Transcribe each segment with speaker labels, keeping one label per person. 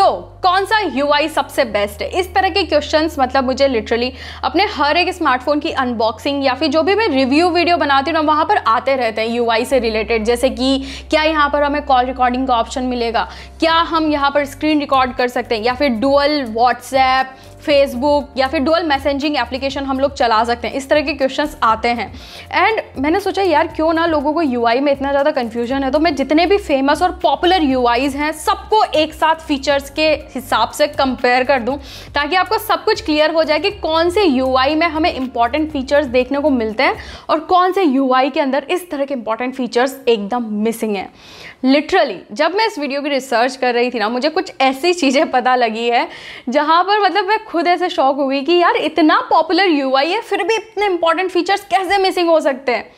Speaker 1: तो कौन सा यूआई सबसे बेस्ट है इस तरह के क्वेश्चंस मतलब मुझे लिटरली अपने हर एक स्मार्टफोन की अनबॉक्सिंग या फिर जो भी मैं रिव्यू वीडियो बनाती हूँ ना वहाँ पर आते रहते हैं यूआई से रिलेटेड जैसे कि क्या यहाँ पर हमें कॉल रिकॉर्डिंग का ऑप्शन मिलेगा क्या हम यहाँ पर स्क्रीन रिकॉर्ड कर सकते हैं या फिर डुअल व्हाट्सएप फेसबुक या फिर डुअल मैसेजिंग एप्लीकेशन हम लोग चला सकते हैं इस तरह के क्वेश्चन आते हैं एंड मैंने सोचा यार क्यों ना लोगों को यू में इतना ज़्यादा कन्फ्यूजन है तो मैं जितने भी फेमस और पॉपुलर यू हैं सबको एक साथ फीचर्स के हिसाब से कंपेयर कर दूँ ताकि आपको सब कुछ क्लियर हो जाए कि कौन से यू में हमें इंपॉर्टेंट फीचर्स देखने को मिलते हैं और कौन से यू के अंदर इस तरह के इंपॉर्टेंट फीचर्स एकदम मिसिंग हैं लिटरली जब मैं इस वीडियो की रिसर्च कर रही थी ना मुझे कुछ ऐसी चीज़ें पता लगी है जहाँ पर मतलब मैं खुद ऐसे शौक हो गई कि यार इतना पॉपुलर यू है फिर भी इतने इंपॉर्टेंट फीचर्स कैसे मिसिंग हो सकते हैं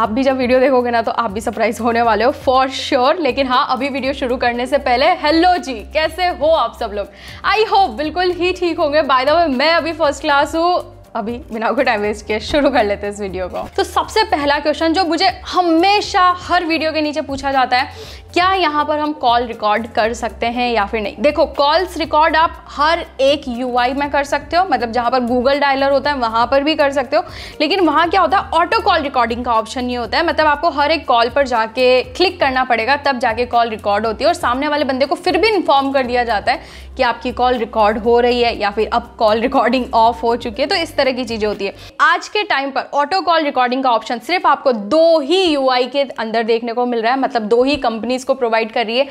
Speaker 1: आप भी जब वीडियो देखोगे ना तो आप भी सरप्राइज होने वाले हो फॉर श्योर sure. लेकिन हाँ अभी वीडियो शुरू करने से पहले हेलो जी कैसे हो आप सब लोग आई होप बिल्कुल ही ठीक होंगे बाय द वे मैं अभी फर्स्ट क्लास हूँ अभी बिना कोई टाइम वेस्ट किए शुरू कर लेते हैं इस वीडियो को तो सबसे पहला क्वेश्चन जो मुझे हमेशा हर वीडियो के नीचे पूछा जाता है क्या यहाँ पर हम कॉल रिकॉर्ड कर सकते हैं या फिर नहीं देखो कॉल्स रिकॉर्ड आप हर एक यू में कर सकते हो मतलब जहाँ पर गूगल डायलर होता है वहाँ पर भी कर सकते हो लेकिन वहाँ क्या होता है ऑटो कॉल रिकॉर्डिंग का ऑप्शन नहीं होता है मतलब आपको हर एक कॉल पर जाके क्लिक करना पड़ेगा तब जाके कॉल रिकॉर्ड होती है और सामने वाले बंदे को फिर भी इन्फॉर्म कर दिया जाता है कि आपकी कॉल रिकॉर्ड हो रही है या फिर अब कॉल रिकॉर्डिंग ऑफ हो चुकी है तो इस तरह तरह की चीज़ें होती है आज के टाइम पर ऑटो कॉल रिकॉर्डिंग का ऑप्शन सिर्फ आपको दो ही यू के अंदर देखने को मिल रहा है मतलब दो ही कंपनीज को प्रोवाइड कर रही है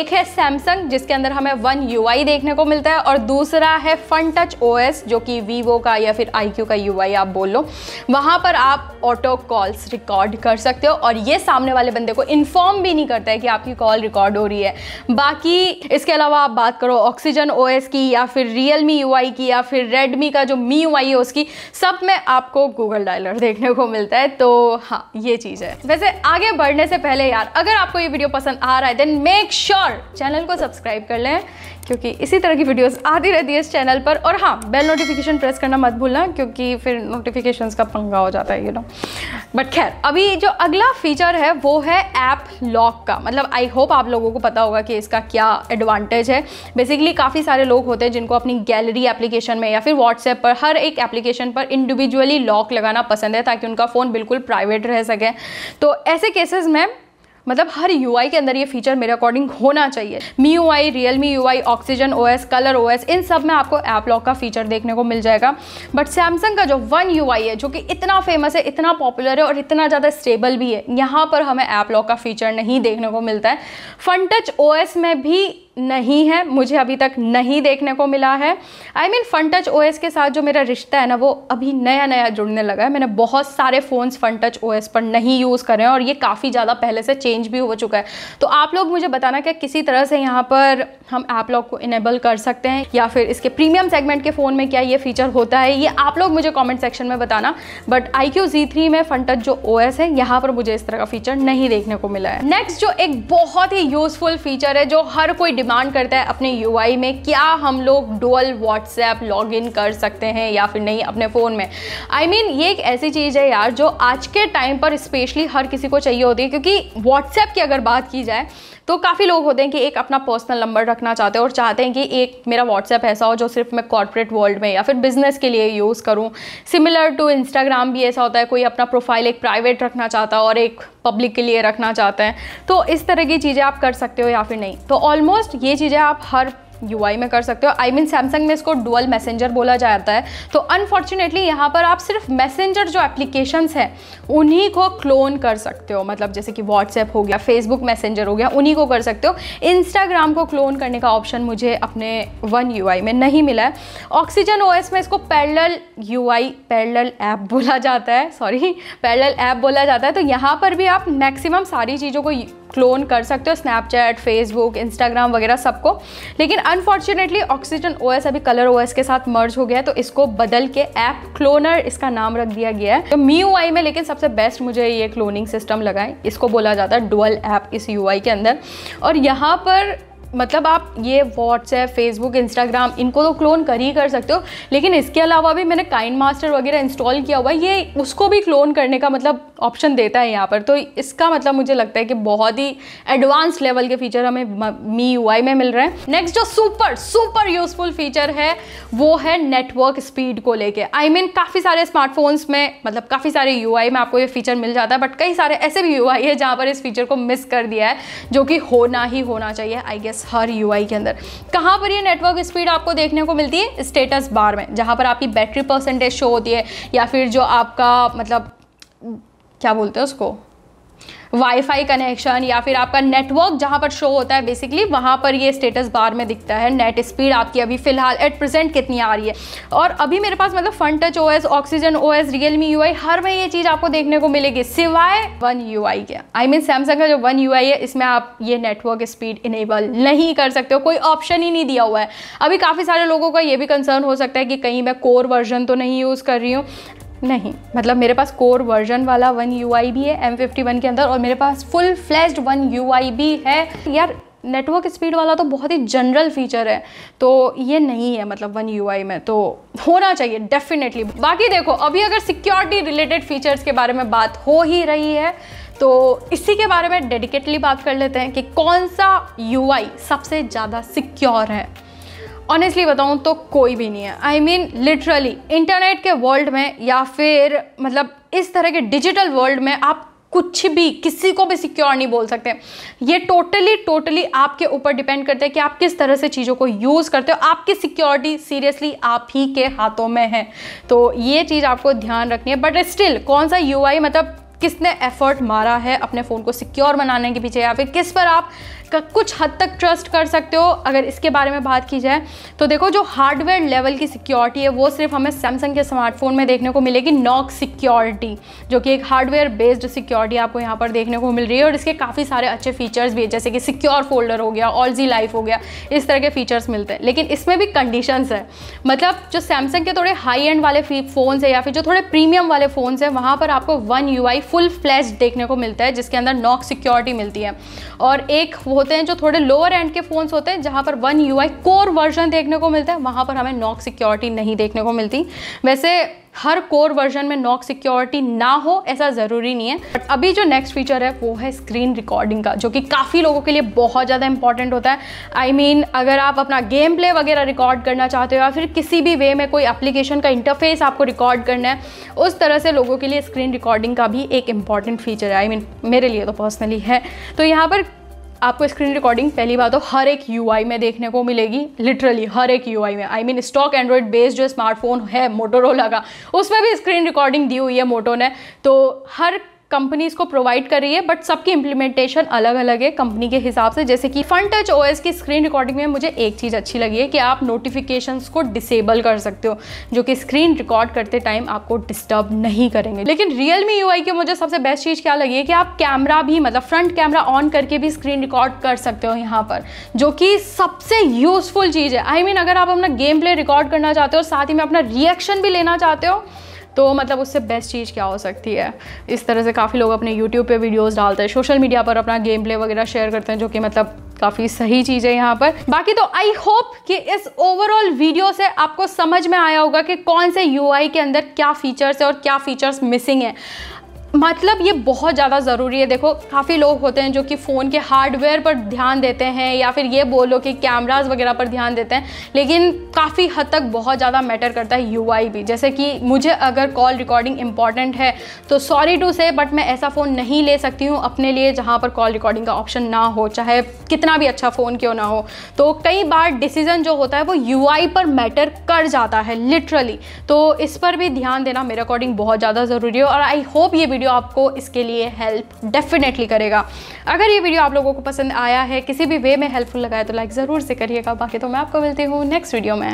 Speaker 1: एक है सैमसंग जिसके अंदर हमें वन यू देखने को मिलता है और दूसरा है फन टच ओ जो कि वीवो का या फिर आई का यू आप बोल लो वहां पर आप ऑटो कॉल्स रिकॉर्ड कर सकते हो और ये सामने वाले बंदे को इन्फॉर्म भी नहीं करता है कि आपकी कॉल रिकॉर्ड हो रही है बाकी इसके अलावा आप बात करो ऑक्सीजन ओ की या फिर रियल मी यू की या फिर रेडमी का जो मी यू है उसकी की सब में आपको गूगल डायलर देखने को मिलता है तो हाँ ये चीज़ है वैसे आगे बढ़ने से पहले यार अगर आपको ये वीडियो पसंद आ रहा है देन मेक श्योर चैनल को सब्सक्राइब कर लें क्योंकि इसी तरह की वीडियोस आती रहती है इस चैनल पर और हाँ बेल नोटिफिकेशन प्रेस करना मत भूलना क्योंकि फिर नोटिफिकेशंस का पंगा हो जाता है यू नो बट खैर अभी जो अगला फीचर है वो है ऐप लॉक का मतलब आई होप आप लोगों को पता होगा कि इसका क्या एडवांटेज है बेसिकली काफ़ी सारे लोग होते हैं जिनको अपनी गैलरी एप्लीकेशन में या फिर व्हाट्सएप पर हर एक एप्लीकेशन पर इंडिविजुअली लॉक लगाना पसंद है ताकि उनका फ़ोन बिल्कुल प्राइवेट रह सके तो ऐसे केसेस में मतलब हर यू के अंदर ये फीचर मेरे अकॉर्डिंग होना चाहिए Mi U I Realme U I Oxygen O S Color O S इन सब में आपको ऐप लॉक का फीचर देखने को मिल जाएगा बट सैमसंग का जो वन यू आई है जो कि इतना फेमस है इतना पॉपुलर है और इतना ज़्यादा स्टेबल भी है यहाँ पर हमें ऐप लॉक का फीचर नहीं देखने को मिलता है फन टच ओ एस में भी नहीं है मुझे अभी तक नहीं देखने को मिला है I mean Funtouch O के साथ जो मेरा रिश्ता है ना वो अभी नया नया जुड़ने लगा है मैंने बहुत सारे फ़ोन्स फन टच ओ पर नहीं यूज़ करे हैं और ये काफ़ी ज़्यादा पहले से चेंज भी हो चुका है तो आप लोग मुझे बताना क्या किसी तरह से यहाँ पर हम ऐप लॉक को इनेबल कर सकते हैं या फिर इसके प्रीमियम सेगमेंट के फ़ोन में क्या ये फीचर होता है ये आप लोग मुझे कॉमेंट सेक्शन में बताना बट आई क्यू में फन टच जो ओ है यहाँ पर मुझे इस तरह का फीचर नहीं देखने को मिला है नेक्स्ट जो एक बहुत ही यूज़फुल फीचर है जो हर कोई डिमांड करता है अपने यू में क्या हम लोग डुअल व्हाट्सएप लॉग कर सकते हैं या फिर नहीं अपने फ़ोन में आई I मीन mean, ये एक ऐसी चीज़ है यार जो आज के टाइम पर स्पेशली हर किसी को चाहिए होती है क्योंकि व्हाट्सएप की अगर बात की जाए तो काफ़ी लोग होते हैं कि एक अपना पर्सनल नंबर रखना चाहते हैं और चाहते हैं कि एक मेरा व्हाट्सएप ऐसा हो जो सिर्फ मैं कॉर्पोरेट वर्ल्ड में या फिर बिज़नेस के लिए यूज़ करूँ सिमिलर टू इंस्टाग्राम भी ऐसा होता है कोई अपना प्रोफाइल एक प्राइवेट रखना चाहता है और एक पब्लिक के लिए रखना चाहते हैं तो इस तरह की चीज़ें आप कर सकते हो या फिर नहीं तो ऑलमोस्ट ये चीज़ें आप हर यू में कर सकते हो आई मीन सैमसंग में इसको डुअल मैसेंजर बोला जाता है तो अनफॉर्चुनेटली यहाँ पर आप सिर्फ मैसेंजर जो एप्लीकेशंस हैं उन्हीं को क्लोन कर सकते हो मतलब जैसे कि व्हाट्सएप हो गया फेसबुक मैसेंजर हो गया उन्हीं को कर सकते हो इंस्टाग्राम को क्लोन करने का ऑप्शन मुझे अपने वन यू में नहीं मिला है ऑक्सीजन ओ में इसको parallel U I parallel app बोला जाता है सॉरी पैरल ऐप बोला जाता है तो यहाँ पर भी आप मैक्सिमम सारी चीज़ों को क्लोन कर सकते हो स्नैपचैट फेसबुक इंस्टाग्राम वगैरह सबको लेकिन अनफॉर्चुनेटली ऑक्सीजन एस अभी कलर एस के साथ मर्ज हो गया है तो इसको बदल के ऐप क्लोनर इसका नाम रख दिया गया है तो मी यू में लेकिन सबसे बेस्ट मुझे ये क्लोनिंग सिस्टम लगा है इसको बोला जाता है डुअल ऐप इस यू के अंदर और यहाँ पर मतलब आप ये व्हाट्सएप फेसबुक इंस्टाग्राम इनको तो क्लोन कर ही कर सकते हो लेकिन इसके अलावा भी मैंने काइन मास्टर वगैरह इंस्टॉल किया हुआ है ये उसको भी क्लोन करने का मतलब ऑप्शन देता है यहाँ पर तो इसका मतलब मुझे लगता है कि बहुत ही एडवांस लेवल के फीचर हमें मी यू में मिल रहे हैं नेक्स्ट जो सुपर सुपर यूजफुल फीचर है वो है नेटवर्क स्पीड को लेकर आई मीन काफ़ी सारे स्मार्टफोन्स में मतलब काफ़ी सारे यू में आपको ये फीचर मिल जाता है बट कई सारे ऐसे भी यू है जहाँ पर इस फीचर को मिस कर दिया है जो कि होना ही होना चाहिए आई गेस यूआईएस हर यूआई के अंदर कहाँ पर ये नेटवर्क स्पीड आपको देखने को मिलती है स्टेटस बार में जहाँ पर आपकी बैटरी परसेंटेज शो होती है या फिर जो आपका मतलब क्या बोलते हैं उसको वाईफाई कनेक्शन या फिर आपका नेटवर्क जहाँ पर शो होता है बेसिकली वहाँ पर ये स्टेटस बार में दिखता है नेट स्पीड आपकी अभी फिलहाल एट प्रेजेंट कितनी आ रही है और अभी मेरे पास मतलब Funtouch O S Oxygen O S realme U I हर में ये चीज़ आपको देखने को मिलेगी सिवाय वन यू आई के आई मीन सैमसंग का जो वन यू आई है इसमें आप ये नेटवर्क स्पीड इनेबल नहीं कर सकते हो कोई ऑप्शन ही नहीं दिया हुआ है अभी काफ़ी सारे लोगों का ये भी कंसर्न हो सकता है कि कहीं मैं कोर वर्जन तो नहीं यूज़ कर रही हूँ नहीं मतलब मेरे पास कोर वर्जन वाला वन यू भी है एम फिफ्टी वन के अंदर और मेरे पास फुल फ्लैश्ड वन यू भी है यार नेटवर्क स्पीड वाला तो बहुत ही जनरल फीचर है तो ये नहीं है मतलब वन यू में तो होना चाहिए डेफिनेटली बाकी देखो अभी अगर सिक्योरिटी रिलेटेड फीचर्स के बारे में बात हो ही रही है तो इसी के बारे में डेडिकेटली बात कर लेते हैं कि कौन सा यू सबसे ज़्यादा सिक्योर है ऑनेस्टली बताऊँ तो कोई भी नहीं है आई मीन लिटरली इंटरनेट के वर्ल्ड में या फिर मतलब इस तरह के डिजिटल वर्ल्ड में आप कुछ भी किसी को भी सिक्योर नहीं बोल सकते ये टोटली टोटली आपके ऊपर डिपेंड करता है कि आप किस तरह से चीज़ों को यूज़ करते हो आपकी सिक्योरिटी सीरियसली आप ही के हाथों में है तो ये चीज़ आपको ध्यान रखनी है बट स्टिल कौन सा यू मतलब किसने एफर्ट मारा है अपने फ़ोन को सिक्योर बनाने के पीछे या फिर किस पर आप कुछ हद तक ट्रस्ट कर सकते हो अगर इसके बारे में बात की जाए तो देखो जो हार्डवेयर लेवल की सिक्योरिटी है वो सिर्फ हमें सैमसंग के स्मार्टफोन में देखने को मिलेगी नॉक सिक्योरिटी जो कि एक हार्डवेयर बेस्ड सिक्योरिटी आपको यहाँ पर देखने को मिल रही है और इसके काफ़ी सारे अच्छे फीचर्स भी है जैसे कि सिक्योर फोल्डर हो गया ऑल जी लाइफ हो गया इस तरह के फीचर्स मिलते हैं लेकिन इसमें भी कंडीशंस है मतलब जो सैमसंग के थोड़े हाई एंड वाले फ़ोन्स है या फिर जो थोड़े प्रीमियम वाले फ़ोन्स हैं वहाँ पर आपको वन यू फुल फ्लैश देखने को मिलता है जिसके अंदर नॉक सिक्योरिटी मिलती है और एक होते हैं जो थोड़े लोअर एंड के फ़ोन्स होते हैं जहाँ पर वन यू कोर वर्जन देखने को मिलता है वहाँ पर हमें नॉक सिक्योरिटी नहीं देखने को मिलती वैसे हर कोर वर्जन में नॉक सिक्योरिटी ना हो ऐसा ज़रूरी नहीं है बट अभी जो नेक्स्ट फीचर है वो है स्क्रीन रिकॉर्डिंग का जो कि काफ़ी लोगों के लिए बहुत ज़्यादा इंपॉर्टेंट होता है आई I मीन mean, अगर आप अपना गेम प्ले वगैरह रिकॉर्ड करना चाहते हो या फिर किसी भी वे में कोई एप्लीकेशन का इंटरफेस आपको रिकॉर्ड करना है उस तरह से लोगों के लिए स्क्रीन रिकॉर्डिंग का भी एक इंपॉर्टेंट फीचर है आई I मीन mean, मेरे लिए तो पर्सनली है तो यहाँ पर आपको स्क्रीन रिकॉर्डिंग पहली बात तो हर एक यू में देखने को मिलेगी लिटरली हर एक यू में I mean stock Android based जो स्मार्टफोन है मोटोरोला का उसमें भी स्क्रीन रिकॉर्डिंग दी हुई है मोटो ने तो हर कंपनीज को प्रोवाइड कर रही है बट सबकी इंप्लीमेंटेशन अलग अलग है कंपनी के हिसाब से जैसे कि फ्रंट टच ओएस की स्क्रीन रिकॉर्डिंग में मुझे एक चीज़ अच्छी लगी है कि आप नोटिफिकेशंस को डिसेबल कर सकते हो जो कि स्क्रीन रिकॉर्ड करते टाइम आपको डिस्टर्ब नहीं करेंगे लेकिन रियल मी यू की मुझे सबसे बेस्ट चीज़ क्या लगी है कि आप कैमरा भी मतलब फ्रंट कैमरा ऑन करके भी स्क्रीन रिकॉर्ड कर सकते हो यहाँ पर जो कि सबसे यूजफुल चीज़ है आई I मीन mean, अगर आप अपना गेम प्ले रिकॉर्ड करना चाहते हो और साथ ही में अपना रिएक्शन भी लेना चाहते हो तो मतलब उससे बेस्ट चीज़ क्या हो सकती है इस तरह से काफ़ी लोग अपने यूट्यूब पर वीडियोज़ डालते हैं सोशल मीडिया पर अपना गेम प्ले वगैरह शेयर करते हैं जो कि मतलब काफ़ी सही चीज़ है यहाँ पर बाकी तो आई होप कि इस ओवरऑल वीडियो से आपको समझ में आया होगा कि कौन से यू के अंदर क्या फीचर्स है और क्या फीचर्स मिसिंग है मतलब ये बहुत ज़्यादा ज़रूरी है देखो काफ़ी लोग होते हैं जो कि फ़ोन के हार्डवेयर पर ध्यान देते हैं या फिर ये बोलो कि कैमराज वगैरह पर ध्यान देते हैं लेकिन काफ़ी हद तक बहुत ज़्यादा मैटर करता है यू भी जैसे कि मुझे अगर कॉल रिकॉर्डिंग इंपॉर्टेंट है तो सॉरी टू से बट मैं ऐसा फ़ोन नहीं ले सकती हूँ अपने लिए जहाँ पर कॉल रिकॉर्डिंग का ऑप्शन ना हो चाहे कितना भी अच्छा फ़ोन क्यों ना हो तो कई बार डिसीज़न जो होता है वो यू पर मैटर कर जाता है लिटरली तो इस पर भी ध्यान देना मेरे अकॉर्डिंग बहुत ज़्यादा ज़रूरी है और आई होप ये वीडियो आपको इसके लिए हेल्प डेफिनेटली करेगा अगर ये वीडियो आप लोगों को पसंद आया है किसी भी वे में हेल्पफुल लगा है तो लाइक ज़रूर से करिएगा बाकी तो मैं आपको मिलती हूँ नेक्स्ट वीडियो में